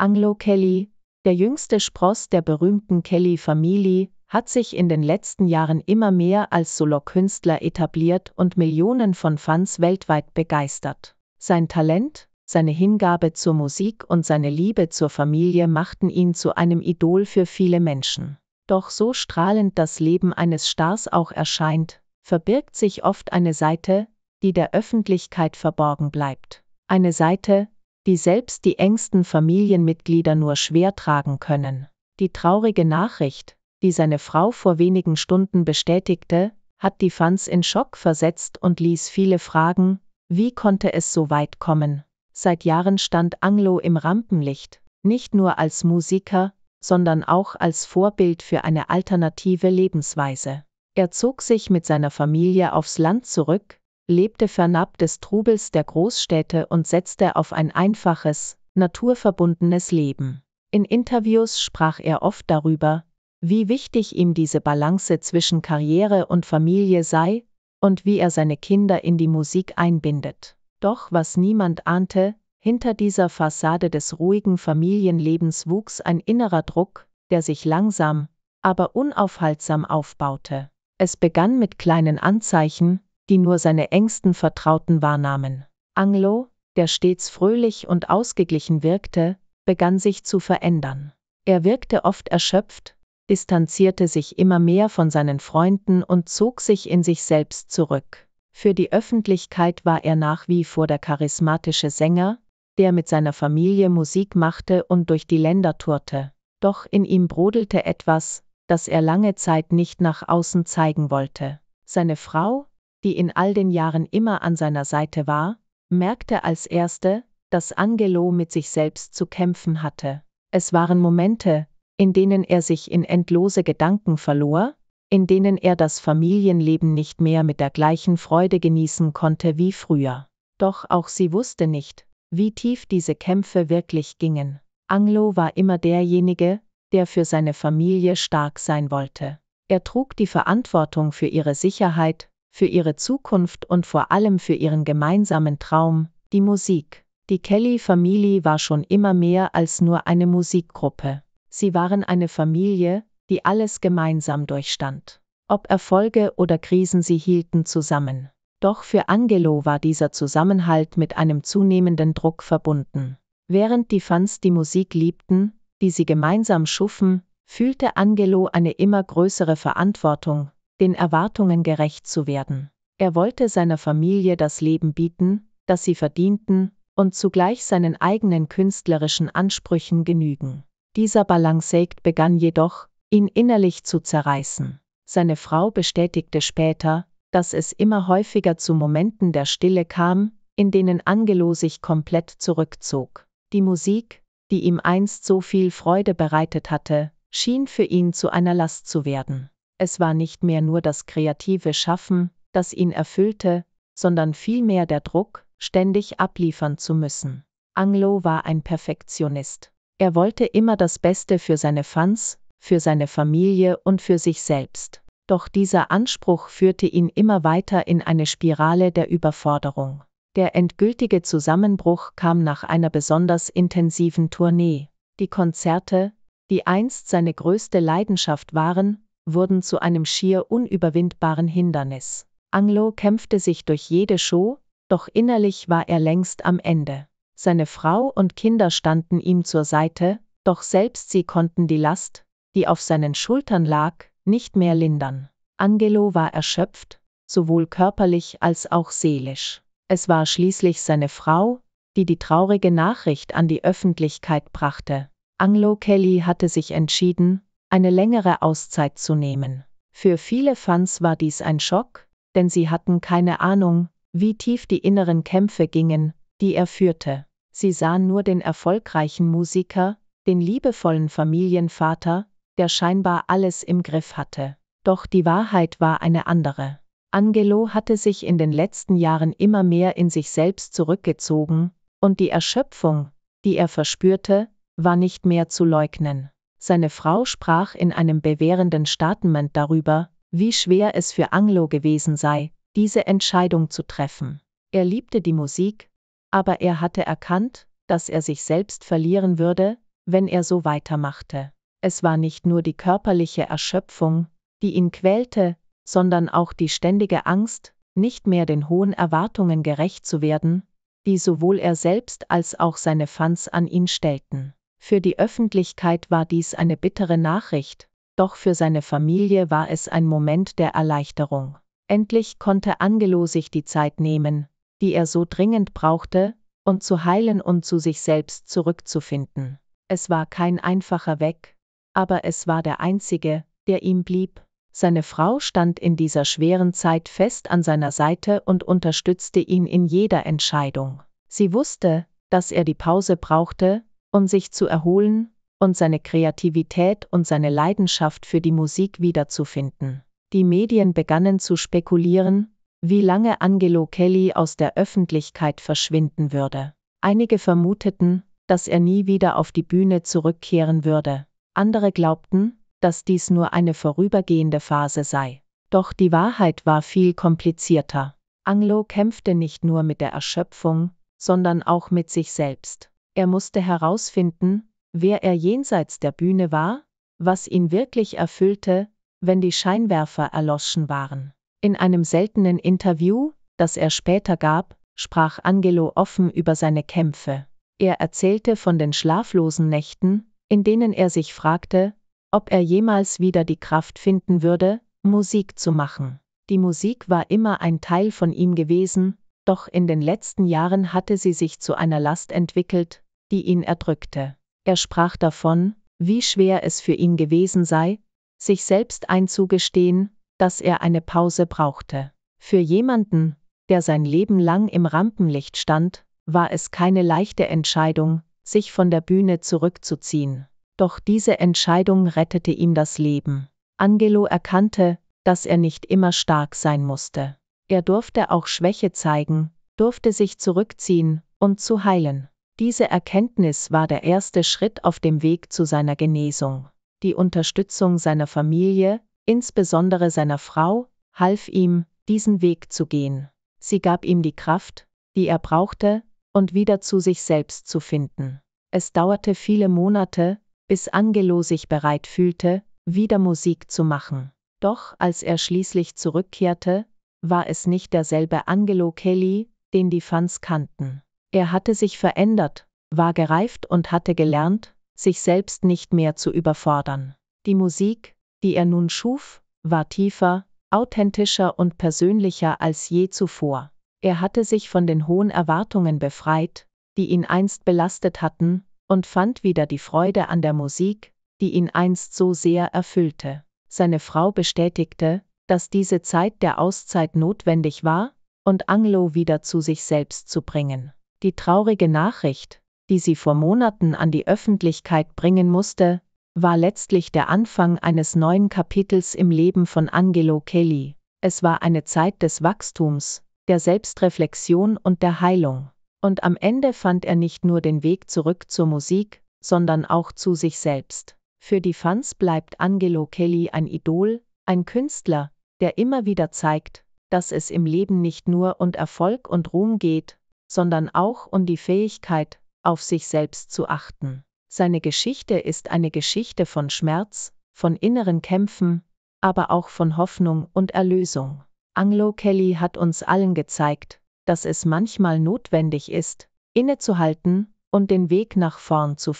Anglo Kelly, der jüngste Spross der berühmten Kelly-Familie, hat sich in den letzten Jahren immer mehr als Solokünstler etabliert und Millionen von Fans weltweit begeistert. Sein Talent, seine Hingabe zur Musik und seine Liebe zur Familie machten ihn zu einem Idol für viele Menschen. Doch so strahlend das Leben eines Stars auch erscheint, verbirgt sich oft eine Seite, die der Öffentlichkeit verborgen bleibt. Eine Seite, die selbst die engsten Familienmitglieder nur schwer tragen können. Die traurige Nachricht, die seine Frau vor wenigen Stunden bestätigte, hat die Fans in Schock versetzt und ließ viele fragen, wie konnte es so weit kommen? Seit Jahren stand Anglo im Rampenlicht, nicht nur als Musiker, sondern auch als Vorbild für eine alternative Lebensweise. Er zog sich mit seiner Familie aufs Land zurück, lebte fernab des Trubels der Großstädte und setzte auf ein einfaches, naturverbundenes Leben. In Interviews sprach er oft darüber, wie wichtig ihm diese Balance zwischen Karriere und Familie sei und wie er seine Kinder in die Musik einbindet. Doch was niemand ahnte, hinter dieser Fassade des ruhigen Familienlebens wuchs ein innerer Druck, der sich langsam, aber unaufhaltsam aufbaute. Es begann mit kleinen Anzeichen, die nur seine engsten Vertrauten wahrnahmen. Anglo, der stets fröhlich und ausgeglichen wirkte, begann sich zu verändern. Er wirkte oft erschöpft, distanzierte sich immer mehr von seinen Freunden und zog sich in sich selbst zurück. Für die Öffentlichkeit war er nach wie vor der charismatische Sänger, der mit seiner Familie Musik machte und durch die Länder tourte. Doch in ihm brodelte etwas, das er lange Zeit nicht nach außen zeigen wollte. Seine Frau, die in all den Jahren immer an seiner Seite war, merkte als erste, dass Angelo mit sich selbst zu kämpfen hatte. Es waren Momente, in denen er sich in endlose Gedanken verlor, in denen er das Familienleben nicht mehr mit der gleichen Freude genießen konnte wie früher. Doch auch sie wusste nicht, wie tief diese Kämpfe wirklich gingen. Anglo war immer derjenige, der für seine Familie stark sein wollte. Er trug die Verantwortung für ihre Sicherheit für ihre Zukunft und vor allem für ihren gemeinsamen Traum, die Musik. Die Kelly-Familie war schon immer mehr als nur eine Musikgruppe. Sie waren eine Familie, die alles gemeinsam durchstand. Ob Erfolge oder Krisen, sie hielten zusammen. Doch für Angelo war dieser Zusammenhalt mit einem zunehmenden Druck verbunden. Während die Fans die Musik liebten, die sie gemeinsam schufen, fühlte Angelo eine immer größere Verantwortung, den Erwartungen gerecht zu werden. Er wollte seiner Familie das Leben bieten, das sie verdienten, und zugleich seinen eigenen künstlerischen Ansprüchen genügen. Dieser Balanceakt begann jedoch, ihn innerlich zu zerreißen. Seine Frau bestätigte später, dass es immer häufiger zu Momenten der Stille kam, in denen Angelo sich komplett zurückzog. Die Musik, die ihm einst so viel Freude bereitet hatte, schien für ihn zu einer Last zu werden. Es war nicht mehr nur das kreative Schaffen, das ihn erfüllte, sondern vielmehr der Druck, ständig abliefern zu müssen. Anglo war ein Perfektionist. Er wollte immer das Beste für seine Fans, für seine Familie und für sich selbst. Doch dieser Anspruch führte ihn immer weiter in eine Spirale der Überforderung. Der endgültige Zusammenbruch kam nach einer besonders intensiven Tournee. Die Konzerte, die einst seine größte Leidenschaft waren, wurden zu einem schier unüberwindbaren Hindernis. Anglo kämpfte sich durch jede Show, doch innerlich war er längst am Ende. Seine Frau und Kinder standen ihm zur Seite, doch selbst sie konnten die Last, die auf seinen Schultern lag, nicht mehr lindern. Angelo war erschöpft, sowohl körperlich als auch seelisch. Es war schließlich seine Frau, die die traurige Nachricht an die Öffentlichkeit brachte. Anglo Kelly hatte sich entschieden, eine längere Auszeit zu nehmen. Für viele Fans war dies ein Schock, denn sie hatten keine Ahnung, wie tief die inneren Kämpfe gingen, die er führte. Sie sahen nur den erfolgreichen Musiker, den liebevollen Familienvater, der scheinbar alles im Griff hatte. Doch die Wahrheit war eine andere. Angelo hatte sich in den letzten Jahren immer mehr in sich selbst zurückgezogen, und die Erschöpfung, die er verspürte, war nicht mehr zu leugnen. Seine Frau sprach in einem bewährenden Statement darüber, wie schwer es für Anglo gewesen sei, diese Entscheidung zu treffen. Er liebte die Musik, aber er hatte erkannt, dass er sich selbst verlieren würde, wenn er so weitermachte. Es war nicht nur die körperliche Erschöpfung, die ihn quälte, sondern auch die ständige Angst, nicht mehr den hohen Erwartungen gerecht zu werden, die sowohl er selbst als auch seine Fans an ihn stellten. Für die Öffentlichkeit war dies eine bittere Nachricht, doch für seine Familie war es ein Moment der Erleichterung. Endlich konnte Angelo sich die Zeit nehmen, die er so dringend brauchte, und zu heilen und zu sich selbst zurückzufinden. Es war kein einfacher Weg, aber es war der einzige, der ihm blieb. Seine Frau stand in dieser schweren Zeit fest an seiner Seite und unterstützte ihn in jeder Entscheidung. Sie wusste, dass er die Pause brauchte, um sich zu erholen und seine Kreativität und seine Leidenschaft für die Musik wiederzufinden. Die Medien begannen zu spekulieren, wie lange Angelo Kelly aus der Öffentlichkeit verschwinden würde. Einige vermuteten, dass er nie wieder auf die Bühne zurückkehren würde. Andere glaubten, dass dies nur eine vorübergehende Phase sei. Doch die Wahrheit war viel komplizierter. Anglo kämpfte nicht nur mit der Erschöpfung, sondern auch mit sich selbst. Er musste herausfinden, wer er jenseits der Bühne war, was ihn wirklich erfüllte, wenn die Scheinwerfer erloschen waren. In einem seltenen Interview, das er später gab, sprach Angelo offen über seine Kämpfe. Er erzählte von den schlaflosen Nächten, in denen er sich fragte, ob er jemals wieder die Kraft finden würde, Musik zu machen. Die Musik war immer ein Teil von ihm gewesen, doch in den letzten Jahren hatte sie sich zu einer Last entwickelt, die ihn erdrückte. Er sprach davon, wie schwer es für ihn gewesen sei, sich selbst einzugestehen, dass er eine Pause brauchte. Für jemanden, der sein Leben lang im Rampenlicht stand, war es keine leichte Entscheidung, sich von der Bühne zurückzuziehen. Doch diese Entscheidung rettete ihm das Leben. Angelo erkannte, dass er nicht immer stark sein musste. Er durfte auch Schwäche zeigen, durfte sich zurückziehen, um zu heilen. Diese Erkenntnis war der erste Schritt auf dem Weg zu seiner Genesung. Die Unterstützung seiner Familie, insbesondere seiner Frau, half ihm, diesen Weg zu gehen. Sie gab ihm die Kraft, die er brauchte, und wieder zu sich selbst zu finden. Es dauerte viele Monate, bis Angelo sich bereit fühlte, wieder Musik zu machen. Doch als er schließlich zurückkehrte, war es nicht derselbe Angelo Kelly, den die Fans kannten. Er hatte sich verändert, war gereift und hatte gelernt, sich selbst nicht mehr zu überfordern. Die Musik, die er nun schuf, war tiefer, authentischer und persönlicher als je zuvor. Er hatte sich von den hohen Erwartungen befreit, die ihn einst belastet hatten, und fand wieder die Freude an der Musik, die ihn einst so sehr erfüllte. Seine Frau bestätigte, dass diese Zeit der Auszeit notwendig war, und Anglo wieder zu sich selbst zu bringen. Die traurige Nachricht, die sie vor Monaten an die Öffentlichkeit bringen musste, war letztlich der Anfang eines neuen Kapitels im Leben von Angelo Kelly. Es war eine Zeit des Wachstums, der Selbstreflexion und der Heilung. Und am Ende fand er nicht nur den Weg zurück zur Musik, sondern auch zu sich selbst. Für die Fans bleibt Angelo Kelly ein Idol, ein Künstler, der immer wieder zeigt, dass es im Leben nicht nur um Erfolg und Ruhm geht, sondern auch um die Fähigkeit, auf sich selbst zu achten. Seine Geschichte ist eine Geschichte von Schmerz, von inneren Kämpfen, aber auch von Hoffnung und Erlösung. Anglo Kelly hat uns allen gezeigt, dass es manchmal notwendig ist, innezuhalten und den Weg nach vorn zu